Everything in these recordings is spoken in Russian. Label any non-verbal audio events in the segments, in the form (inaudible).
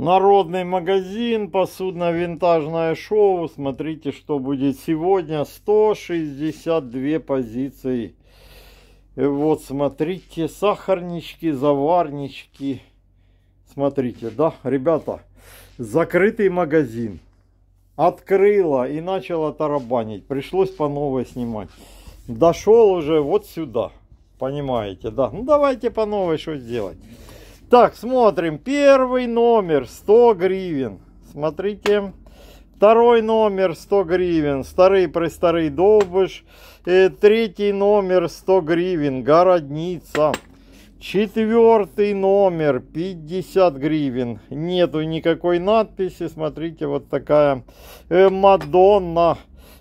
Народный магазин, посудно-винтажное шоу. Смотрите, что будет сегодня. 162 позиции. Э, вот, смотрите, сахарнички, заварнички. Смотрите, да, ребята, закрытый магазин. Открыла и начала тарабанить. Пришлось по новой снимать. Дошел уже вот сюда. Понимаете, да. Ну, давайте по новой что сделать. Так, смотрим. Первый номер 100 гривен. Смотрите. Второй номер 100 гривен. Старый престарый Довбыш. И э, третий номер 100 гривен. Городница. Четвертый номер 50 гривен. Нету никакой надписи. Смотрите, вот такая э, Мадонна.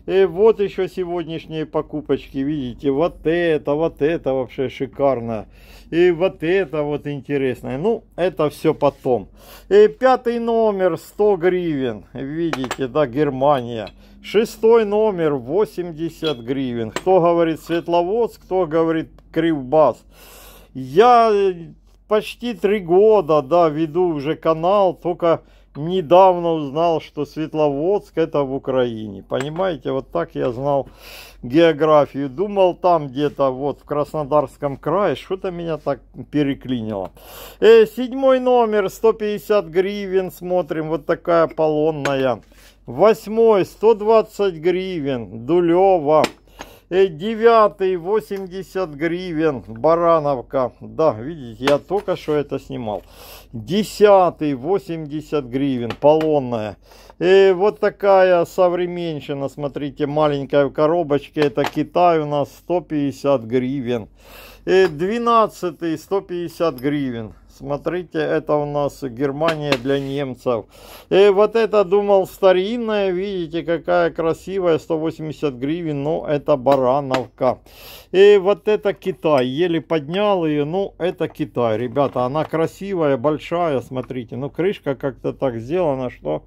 И вот еще сегодняшние покупочки, видите, вот это, вот это вообще шикарно. И вот это вот интересное. Ну, это все потом. И пятый номер 100 гривен, видите, да, Германия. Шестой номер 80 гривен. Кто говорит Светловодск, кто говорит Кривбас. Я почти три года, да, веду уже канал, только недавно узнал, что Светловодск это в Украине. Понимаете, вот так я знал географию. Думал там где-то вот в Краснодарском крае, что-то меня так переклинило. Э, седьмой номер, 150 гривен, смотрим, вот такая полонная. Восьмой, 120 гривен, Дулева. 9 э, 80 гривен. Барановка. Да, видите, я только что это снимал. 10 80 гривен. Полонная. И э, вот такая современщина. Смотрите, маленькая в коробочке. Это Китай у нас 150 гривен. И 12 150 гривен. Смотрите, это у нас Германия для немцев. И вот это, думал, старинная. Видите, какая красивая, 180 гривен. Ну, это барановка. И вот это Китай. Еле поднял ее. Ну, это Китай, ребята. Она красивая, большая, смотрите. Ну, крышка как-то так сделана, что...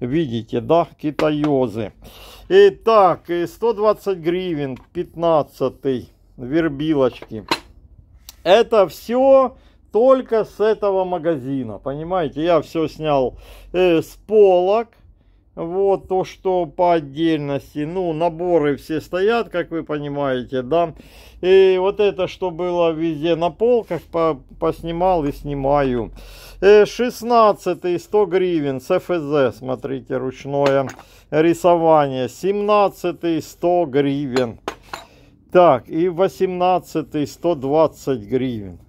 Видите, да, китайозы. Итак, 120 гривен, 15 вербилочки. Это все только с этого магазина. Понимаете, я все снял э, с полок. Вот то, что по отдельности. Ну, наборы все стоят, как вы понимаете, да. И вот это, что было везде на полках, по поснимал и снимаю. 16 э, 100 гривен с ФЗ, смотрите, ручное рисование. 17 100 гривен. Так, и 18 120 гривен.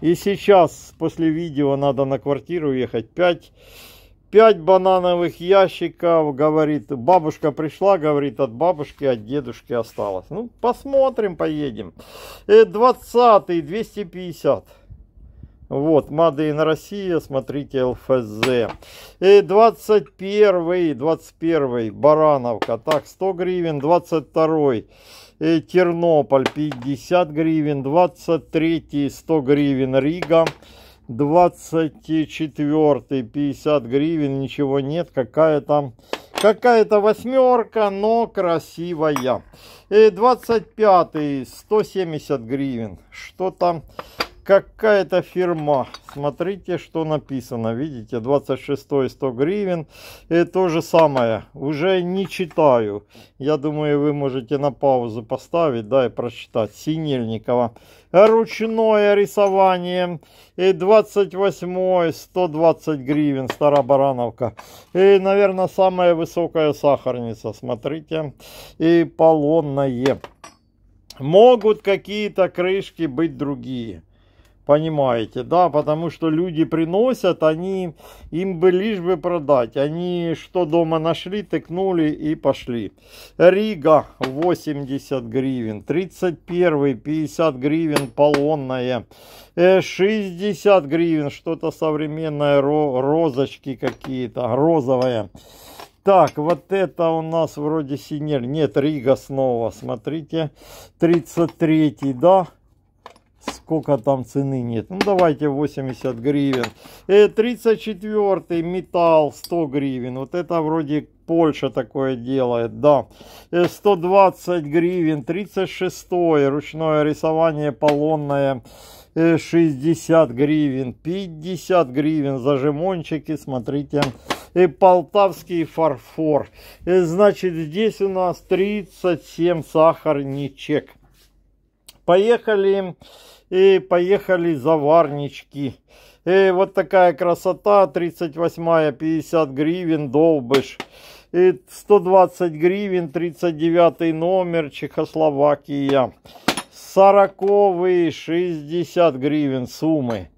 И сейчас после видео надо на квартиру ехать. Пять, пять банановых ящиков, говорит, бабушка пришла, говорит, от бабушки, от дедушки осталось. Ну, посмотрим, поедем. Э, двадцатый двести пятьдесят вот, Мады на Россия, смотрите ЛФЗ. И 21, 21 Барановка, так, 100 гривен, 22 и э, Тернополь 50 гривен, 23 100 гривен Рига, 24 50 гривен, ничего нет, какая там какая-то восьмерка, но красивая. И 25 170 гривен, что там какая-то фирма. Смотрите, что написано. Видите, 26 100 гривен. И э, то же самое. Уже не читаю. Я думаю, вы можете на паузу поставить, да, и прочитать. Синельникова. Ручное рисование. И 28 120 гривен. Старобарановка. И, э, наверное, самая высокая сахарница. Смотрите. И э, полонное. Могут какие-то крышки быть другие. Понимаете, да, потому что люди приносят, они, им бы лишь бы продать. Они что дома нашли, тыкнули и пошли. Рига 80 гривен, 31 50 гривен полонная, 60 э, гривен, что-то современное, розочки какие-то, розовая. Так, вот это у нас вроде синер. Нет, Рига снова, смотрите. 33-й, да сколько там цены нет. Ну, давайте 80 гривен. 34 э, металл 100 гривен. Вот это вроде Польша такое делает, да. 120 э, гривен. 36 ручное рисование полонное. 60 э, гривен, 50 гривен зажимончики, смотрите, и полтавский фарфор. Значит, здесь у нас 37 сахарничек. Поехали и поехали заварнички. И э, вот такая красота, 38 50 гривен, долбыш. И 120 гривен, 39 номер, Чехословакия. 40 60 гривен суммы.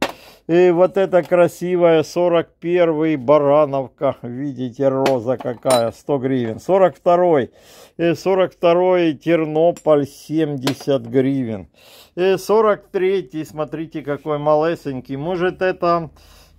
И вот эта красивая 41-й Барановка, видите, роза какая, 100 гривен. 42-й, 42-й Тернополь, 70 гривен. И 43-й, смотрите, какой малесенький. Может, это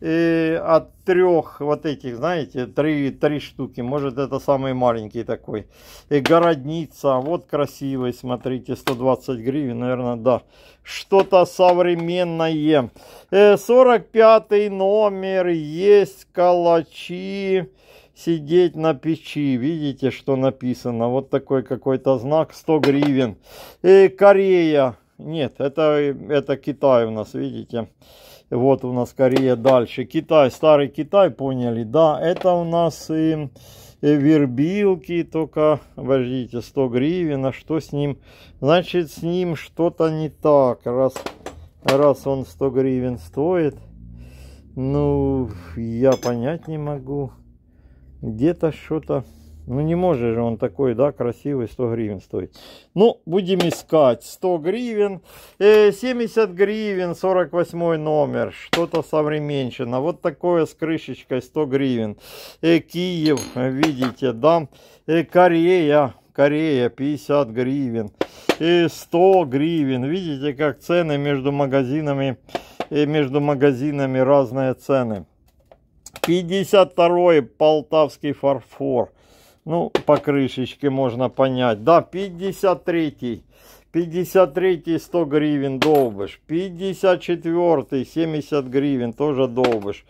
э, от трех вот этих, знаете, три, три штуки. Может, это самый маленький такой. И городница, вот красивый, смотрите, 120 гривен, наверное, да. Что-то современное. Э, 45 номер, есть калачи сидеть на печи. Видите, что написано? Вот такой какой-то знак, 100 гривен. И э, Корея. Нет, это, это Китай у нас, видите. Видите. Вот у нас Корея дальше. Китай, старый Китай, поняли, да, это у нас и вербилки, только, подождите, 100 гривен, а что с ним? Значит, с ним что-то не так, раз, раз он 100 гривен стоит. Ну, я понять не могу. Где-то что-то... Ну не может же он такой, да, красивый, 100 гривен стоит. Ну, будем искать. 100 гривен, 70 э, гривен, 48 номер, что-то современщина. Вот такое с крышечкой 100 гривен. Э, Киев, видите, да, э, Корея, Корея 50 гривен и 100 гривен. Видите, как цены между магазинами, между магазинами разные цены. 52 полтавский фарфор. Ну, по крышечке можно понять. Да, 53-й. 53-й 100 гривен долбыш. 54-й 70 гривен тоже долбыш.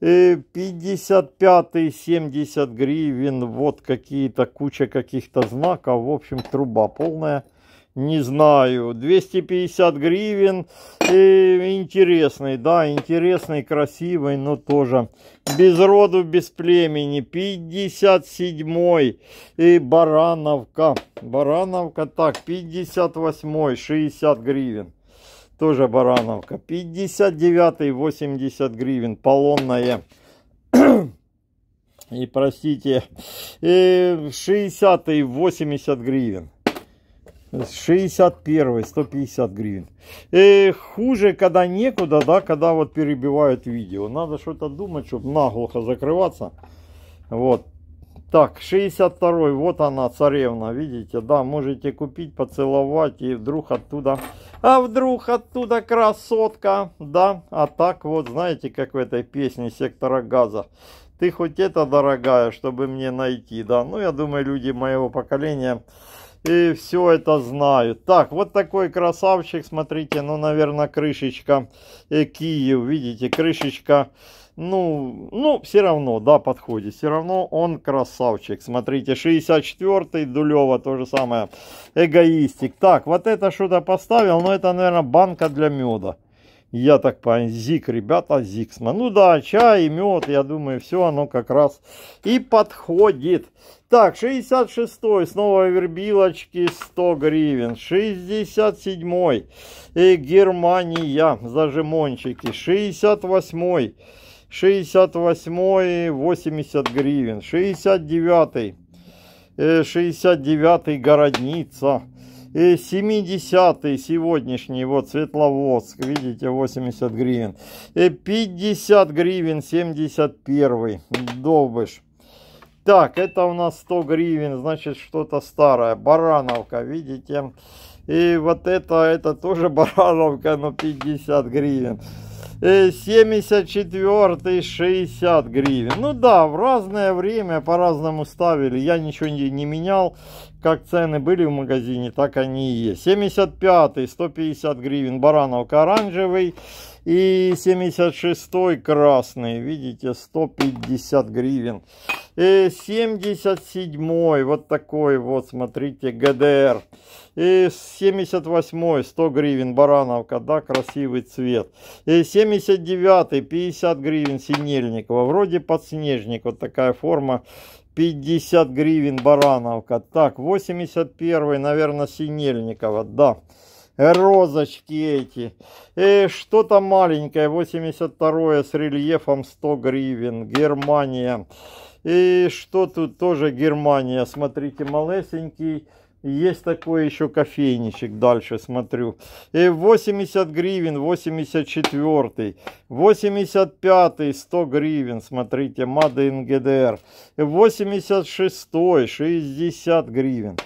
55-й 70 гривен. Вот какие-то куча каких-то знаков. В общем, труба полная не знаю, 250 гривен, и э, интересный, да, интересный, красивый, но тоже без роду, без племени, 57-й, и Барановка, Барановка, так, 58-й, 60 гривен, тоже Барановка, 59-й, 80 гривен, полонная, и простите, э, и 60-й, 80 гривен. 61, 150 гривен. И э, хуже, когда некуда, да, когда вот перебивают видео. Надо что-то думать, чтобы наглухо закрываться. Вот. Так, 62 вот она, царевна, видите, да, можете купить, поцеловать, и вдруг оттуда, а вдруг оттуда красотка, да, а так вот, знаете, как в этой песне «Сектора газа», ты хоть это, дорогая, чтобы мне найти, да, ну, я думаю, люди моего поколения и все это знают. Так, вот такой красавчик, смотрите, ну, наверное, крышечка э, Киев, видите, крышечка, ну, ну, все равно, да, подходит, все равно он красавчик. Смотрите, 64-й, Дулева, то же самое, эгоистик. Так, вот это что-то поставил, но это, наверное, банка для меда я так понял, Зик, ребята, Зиксма. Ну да, чай мед, я думаю, все оно как раз и подходит. Так, 66-й, снова вербилочки 100 гривен. 67-й, э, Германия, зажимончики. 68-й, 68-й, 80 гривен. 69-й, э, 69-й, городница. 70 э, сегодняшний, вот Светловодск, видите, 80 гривен. 50 э, гривен 71 Довбыш. Так, это у нас 100 гривен, значит, что-то старое. Барановка, видите. И вот это, это тоже (laughs) барановка, но 50 гривен. 74 э, 60 гривен. Ну да, в разное время по-разному ставили. Я ничего не, не менял как цены были в магазине, так они и есть. 75-й 150 гривен, барановка оранжевый. И 76-й красный, видите, 150 гривен. И 77 вот такой вот, смотрите, ГДР. И 78 100 гривен Барановка, да, красивый цвет. И 79 50 гривен Синельникова, вроде подснежник, вот такая форма. 50 гривен Барановка. Так, 81 наверное, Синельникова, да розочки эти. И что-то маленькое, 82 с рельефом 100 гривен, Германия. И что тут тоже Германия, смотрите, малесенький есть такой еще кофейничек, дальше смотрю. И 80 гривен, 84, 85, 100 гривен, смотрите, МАДА НГДР. 86, 60 гривен.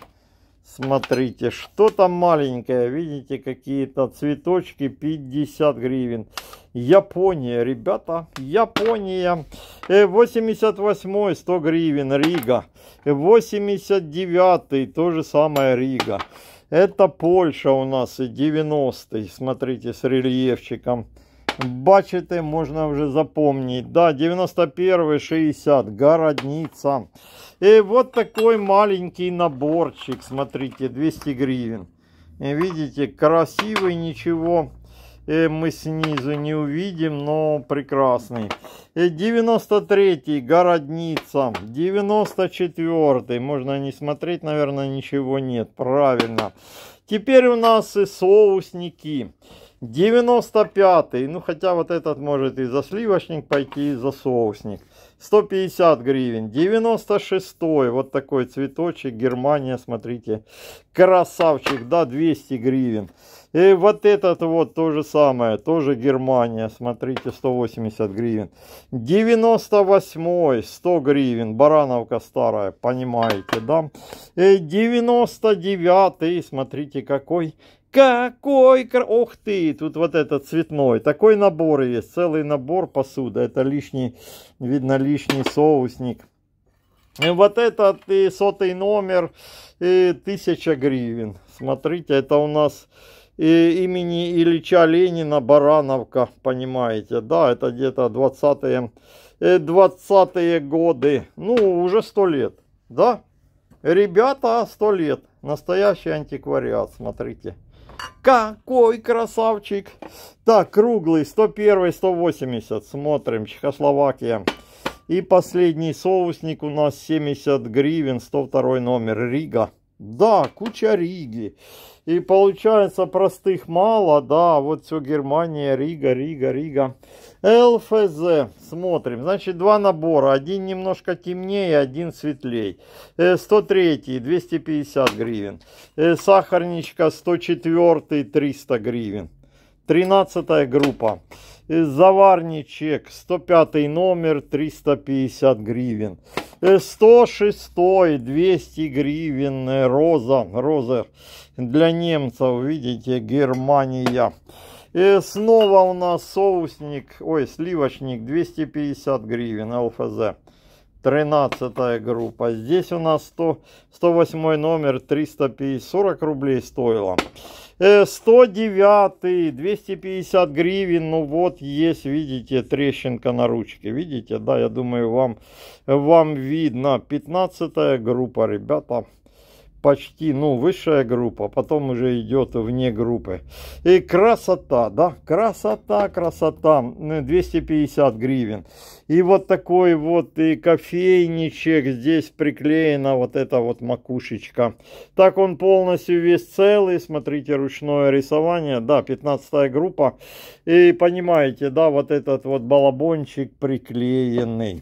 Смотрите, что там маленькое, видите, какие-то цветочки, 50 гривен. Япония, ребята, Япония. 88 э, 100 гривен, Рига. 89 э, то же самое Рига. Это Польша у нас, 90 э, смотрите, с рельефчиком. Бачите, можно уже запомнить. Да, 91 60 городница. И вот такой маленький наборчик, смотрите, 200 гривен. Видите, красивый, ничего Э, мы снизу не увидим, но прекрасный. 93-й, э, Городница. 94-й, можно не смотреть, наверное, ничего нет. Правильно. Теперь у нас и соусники. 95-й, ну хотя вот этот может и за сливочник пойти, и за соусник. 150 гривен. 96-й, вот такой цветочек, Германия, смотрите. Красавчик, да, 200 гривен. И вот этот вот то же самое, тоже Германия, смотрите, 180 гривен. 98 100 гривен, барановка старая, понимаете, да? И 99 смотрите, какой какой... ух ты, тут вот этот цветной. Такой набор есть, целый набор посуда. Это лишний, видно, лишний соусник. И вот этот и сотый номер, и тысяча гривен. Смотрите, это у нас имени Ильича Ленина Барановка, понимаете, да, это где-то 20-е 20 э, годы, ну, уже 100 лет, да, ребята, 100 лет, настоящий антиквариат, смотрите. Какой красавчик! Так, круглый, 101, 180, смотрим, Чехословакия. И последний соусник у нас 70 гривен, 102 номер, Рига. Да, куча Риги. И получается простых мало, да, вот все Германия, Рига, Рига, Рига. ЛФЗ, смотрим, значит два набора, один немножко темнее, один светлей. 103, э, 250 гривен. Э, сахарничка 104, 300 гривен. 13 группа. Э, заварничек, 105 номер, 350 гривен. 106, 200 гривен, роза, роза для немцев, видите, Германия. И снова у нас соусник, ой, сливочник, 250 гривен, ЛФЗ. 13 группа. Здесь у нас 100, 108 номер 340 рублей стоило. 109 э, 250 гривен. Ну вот есть, видите, трещинка на ручке. Видите, да, я думаю, вам, вам видно. 15 группа, ребята почти, ну, высшая группа, а потом уже идет вне группы. И красота, да, красота, красота, 250 э, гривен. И вот такой вот и кофейничек, здесь приклеена вот эта вот макушечка. Так он полностью весь целый, смотрите, ручное рисование, да, 15 группа. И понимаете, да, вот этот вот балабончик приклеенный.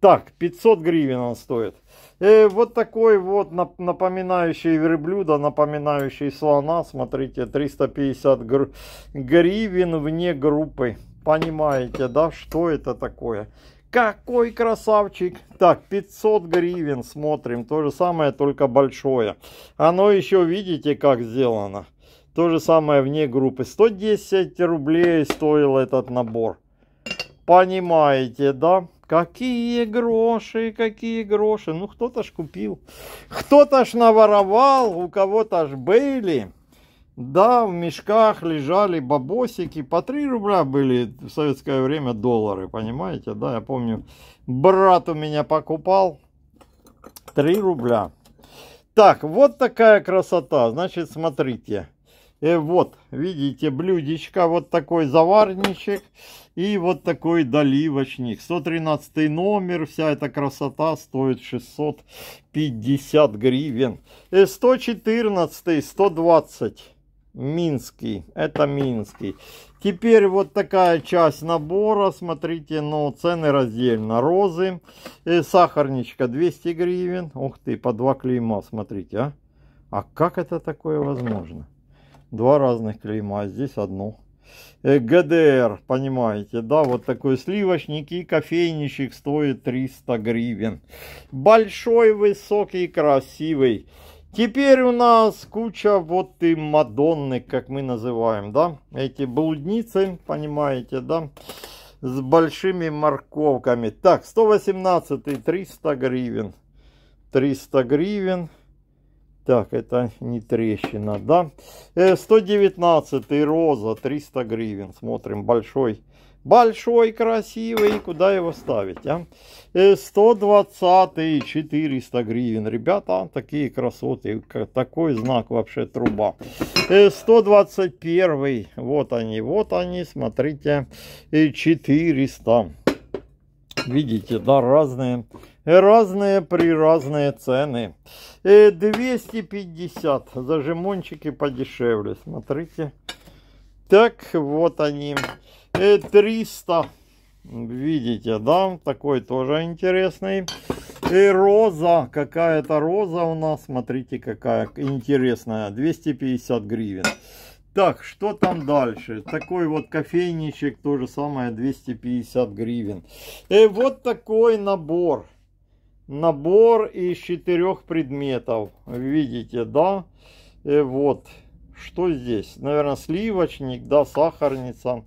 Так, 500 гривен он стоит. И э, вот такой вот напоминающий верблюда, напоминающий слона, смотрите, 350 гр... гривен вне группы. Понимаете, да, что это такое? Какой красавчик! Так, 500 гривен, смотрим, то же самое, только большое. Оно еще, видите, как сделано? То же самое вне группы. 110 рублей стоил этот набор. Понимаете, да? Какие гроши, какие гроши. Ну, кто-то ж купил. Кто-то ж наворовал, у кого-то ж были. Да, в мешках лежали бабосики. По 3 рубля были в советское время доллары, понимаете? Да, я помню, брат у меня покупал 3 рубля. Так, вот такая красота. Значит, смотрите. Э, вот, видите, блюдечко, вот такой заварничек. И вот такой доливочник. 113 номер, вся эта красота стоит 650 гривен. И 114, 120. Минский, это Минский. Теперь вот такая часть набора, смотрите, ну цены раздельно. Розы, и сахарничка 200 гривен. Ух ты, по два клейма, смотрите, а. А как это такое возможно? Два разных клейма, а здесь одно. Э, ГДР, понимаете, да, вот такой сливочник и кофейничек стоит 300 гривен. Большой, высокий, красивый. Теперь у нас куча вот и Мадонны, как мы называем, да, эти блудницы, понимаете, да, с большими морковками. Так, 118 300 гривен, 300 гривен. Так, это не трещина, да? 119 э, роза, 300 гривен. Смотрим, большой. Большой, красивый. Куда его ставить, а? 120 э, 400 гривен. Ребята, такие красоты. Такой знак вообще труба. 121 э, Вот они, вот они, смотрите. 400 Видите, да, разные Разные при разные цены. 250 э, зажимончики подешевле, смотрите. Так, вот они. 300. Э, Видите, да? Такой тоже интересный. И э, роза, какая-то роза у нас, смотрите, какая интересная, 250 гривен. Так, что там дальше? Такой вот кофейничек, то же самое, 250 гривен. И вот такой набор, набор из четырех предметов. Видите, да? Э, вот. Что здесь? Наверное, сливочник, да, сахарница.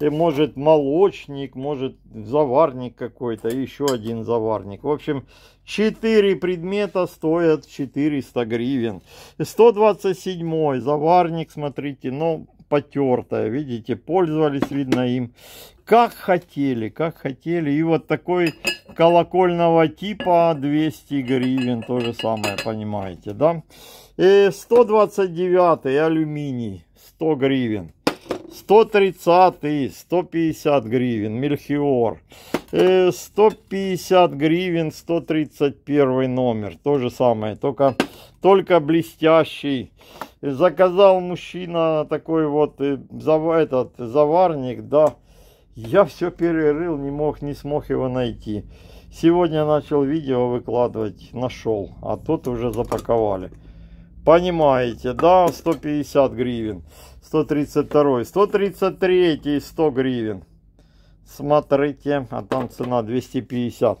И э, может молочник, может заварник какой-то, еще один заварник. В общем, 4 предмета стоят 400 гривен. 127 заварник, смотрите, но ну, потертая, видите, пользовались, видно, им как хотели, как хотели. И вот такой колокольного типа 200 гривен, то же самое, понимаете, да? И 129 алюминий, 100 гривен. 130, 150 гривен, Мельхиор. 150 э, гривен, 131 номер. То же самое, только, только блестящий. Заказал мужчина такой вот э, зав, этот, заварник, да. Я все перерыл, не мог, не смог его найти. Сегодня начал видео выкладывать, нашел, а тут уже запаковали. Понимаете, да, 150 гривен. 132, 133, 100 гривен. Смотрите, а там цена 250.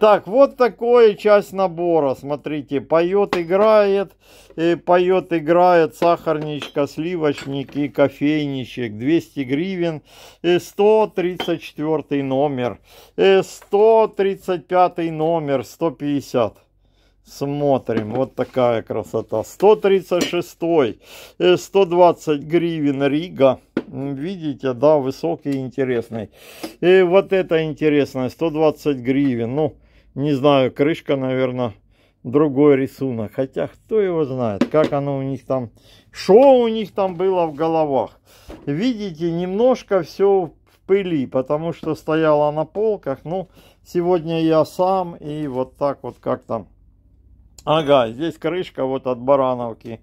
Так, вот такое часть набора. Смотрите, поет, играет, и э, поет, играет сахарничка, сливочник и кофейничек. 200 гривен, э, и 134 номер, э, и 135 номер, 150. Смотрим, вот такая красота. 136, 120 гривен Рига. Видите, да, высокий, интересный. И вот это интересное, 120 гривен. Ну, не знаю, крышка, наверное, другой рисунок. Хотя, кто его знает, как оно у них там, что у них там было в головах. Видите, немножко все в пыли, потому что стояла на полках. Ну, сегодня я сам и вот так вот как там Ага, здесь крышка вот от Барановки,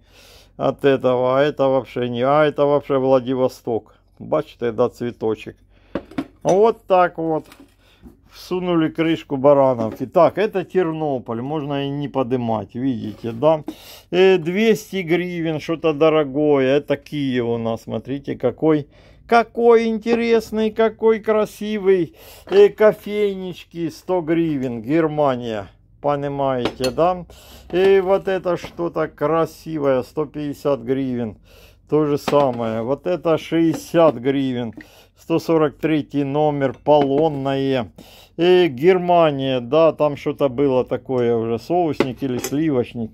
от этого, а это вообще не, а это вообще Владивосток. Бачите, да, цветочек. Вот так вот. Всунули крышку Барановки. Так, это Тернополь, можно и не поднимать, видите, да. 200 э, гривен, что-то дорогое, это Киев у нас, смотрите, какой... Какой интересный, какой красивый э, кофейнички, 100 гривен, Германия понимаете, да? И вот это что-то красивое, 150 гривен. То же самое. Вот это 60 гривен. 143 номер, полонное. И Германия, да, там что-то было такое уже, соусник или сливочник.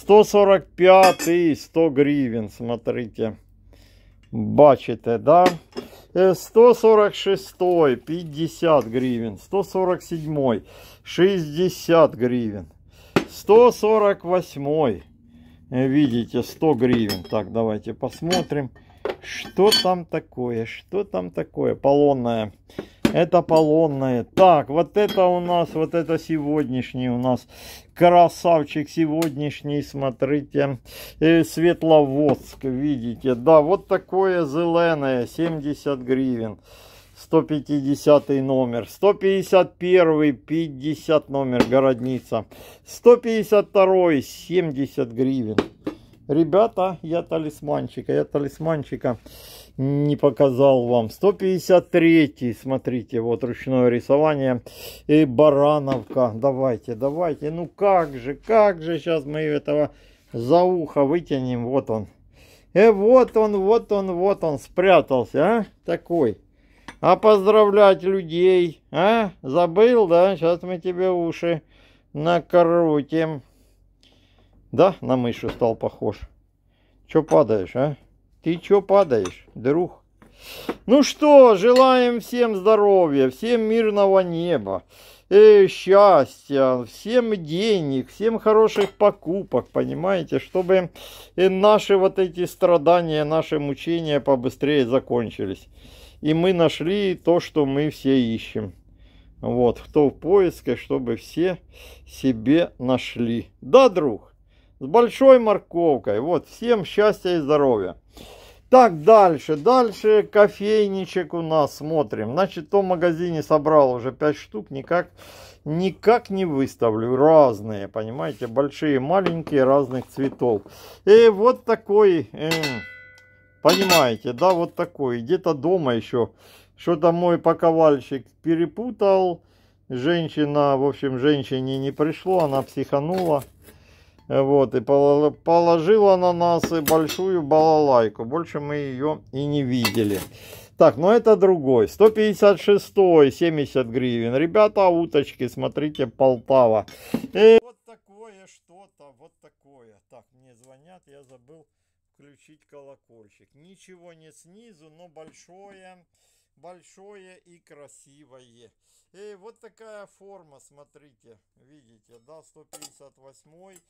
145 и 100 гривен, смотрите. Бачите, да? 146, 50 гривен, 147, 60 гривен, 148, э, видите, 100 гривен. Так, давайте посмотрим, что там такое, что там такое, полонная это полонное. Так, вот это у нас, вот это сегодняшний у нас красавчик сегодняшний, смотрите, э, Светловодск, видите, да, вот такое зеленое, 70 гривен. 150 номер, 151, 50 номер, городница, 152, 70 гривен. Ребята, я талисманчика, я талисманчика не показал вам. 153, смотрите, вот ручное рисование. И Барановка, давайте, давайте. Ну как же, как же сейчас мы этого за ухо вытянем, вот он. Э, вот он, вот он, вот он спрятался, а? Такой. А поздравлять людей, а? Забыл, да? Сейчас мы тебе уши накрутим. Да, на мышь стал похож. Чё падаешь, а? Ты чё падаешь, друг? Ну что, желаем всем здоровья, всем мирного неба, э, счастья, всем денег, всем хороших покупок, понимаете, чтобы э, наши вот эти страдания, наши мучения побыстрее закончились. И мы нашли то, что мы все ищем. Вот, кто в поиске, чтобы все себе нашли. Да, друг? с большой морковкой. Вот, всем счастья и здоровья. Так, дальше, дальше кофейничек у нас смотрим. Значит, в том магазине собрал уже 5 штук, никак, никак не выставлю. Разные, понимаете, большие, маленькие, разных цветов. И вот такой, э, понимаете, да, вот такой. Где-то дома еще что-то мой паковальщик перепутал. Женщина, в общем, женщине не пришло, она психанула. Вот, и положила на нас большую балалайку. Больше мы ее и не видели. Так, но ну это другой. 156, 70 гривен. Ребята, уточки, смотрите, Полтава. И вот такое что-то, вот такое. Так, мне звонят, я забыл включить колокольчик. Ничего не снизу, но большое, большое и красивое. И вот такая форма, смотрите, видите, да, 158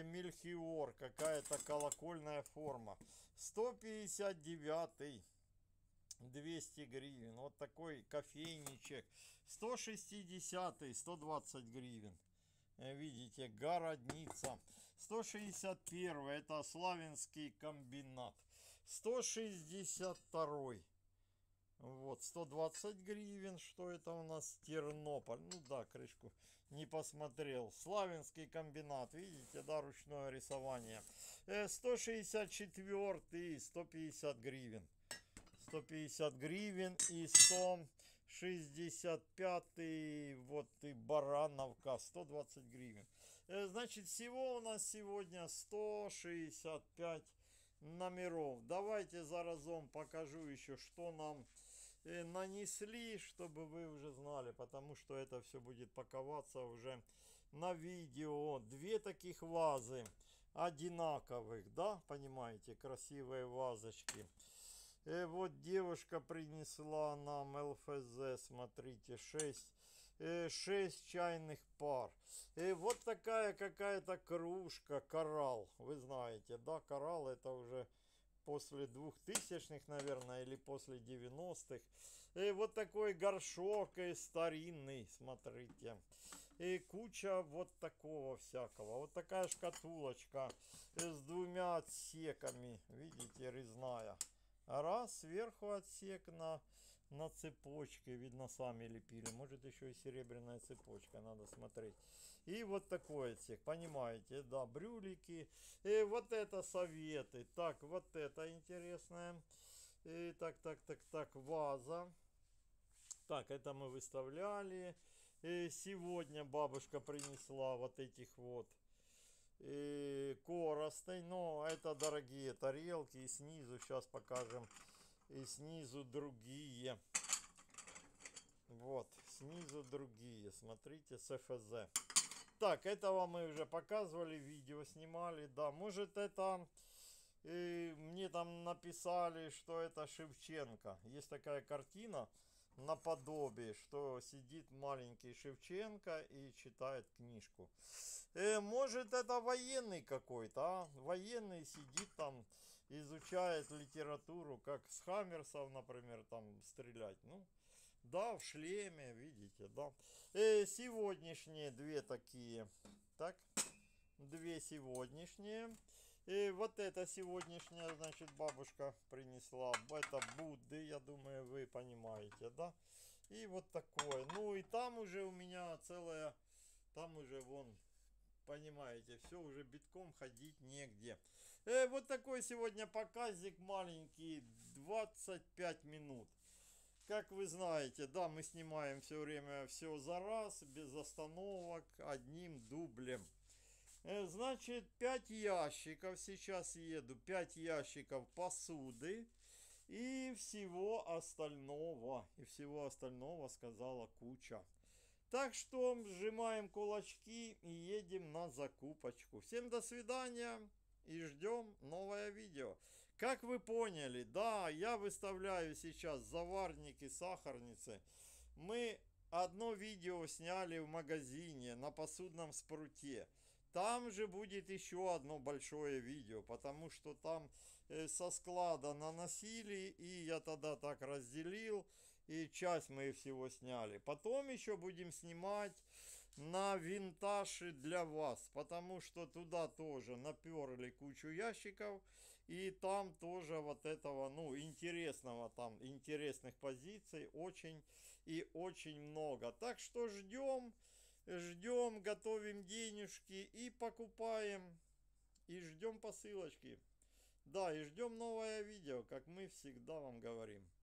Эмильхиор. Какая-то колокольная форма. 159 200 гривен. Вот такой кофейничек. 160 120 гривен. Э, видите, городница. 161 это славянский комбинат. 162 -й. Вот, 120 гривен, что это у нас? Тернополь. Ну да, крышку не посмотрел. Славянский комбинат, видите, да, ручное рисование. 164 и 150 гривен. 150 гривен и 165 вот и барановка 120 гривен э, значит всего у нас сегодня 165 номеров давайте за разом покажу еще что нам Э, нанесли, чтобы вы уже знали, потому что это все будет паковаться уже на видео. Две таких вазы одинаковых, да, понимаете, красивые вазочки. И э, вот девушка принесла нам ЛФЗ, смотрите, 6, 6 э, чайных пар. И вот такая какая-то кружка, коралл, вы знаете, да, коралл это уже после 2000-х, наверное, или после 90-х. И вот такой горшок и старинный, смотрите. И куча вот такого всякого. Вот такая шкатулочка с двумя отсеками, видите, резная. Раз, сверху отсек на, на цепочке, видно, сами лепили. Может, еще и серебряная цепочка, надо смотреть. И вот такой отсек, понимаете, да, брюлики. И вот это советы. Так, вот это интересное. И так, так, так, так, ваза. Так, это мы выставляли. И сегодня бабушка принесла вот этих вот и коростой. Но это дорогие тарелки. И снизу сейчас покажем. И снизу другие. Вот, снизу другие. Смотрите, СФЗ. Так, этого мы уже показывали, видео снимали. Да, может это... И э, мне там написали, что это Шевченко. Есть такая картина наподобие, что сидит маленький Шевченко и читает книжку. Э, может, это военный какой-то, а? Военный сидит там, изучает литературу, как с Хаммерсов, например, там стрелять. Ну, да, в шлеме, видите, да. Э, сегодняшние две такие. Так, две сегодняшние. И вот эта сегодняшняя, значит, бабушка принесла. Это Будды, я думаю, вы понимаете, да? И вот такое. Ну и там уже у меня целая... Там уже вон понимаете, все уже битком ходить негде. Э, вот такой сегодня показик маленький, 25 минут. Как вы знаете, да, мы снимаем все время все за раз, без остановок, одним дублем. Э, значит, 5 ящиков сейчас еду, 5 ящиков посуды и всего остального. И всего остального сказала куча. Так что сжимаем кулачки и едем на закупочку. Всем до свидания и ждем новое видео. Как вы поняли, да, я выставляю сейчас заварники, сахарницы. Мы одно видео сняли в магазине на посудном спруте. Там же будет еще одно большое видео, потому что там э, со склада наносили, и я тогда так разделил, и часть мы всего сняли. Потом еще будем снимать на винтажи для вас, потому что туда тоже наперли кучу ящиков, и там тоже вот этого, ну, интересного там, интересных позиций очень и очень много. Так что ждем, ждем, готовим денежки и покупаем. И ждем посылочки. Да, и ждем новое видео, как мы всегда вам говорим.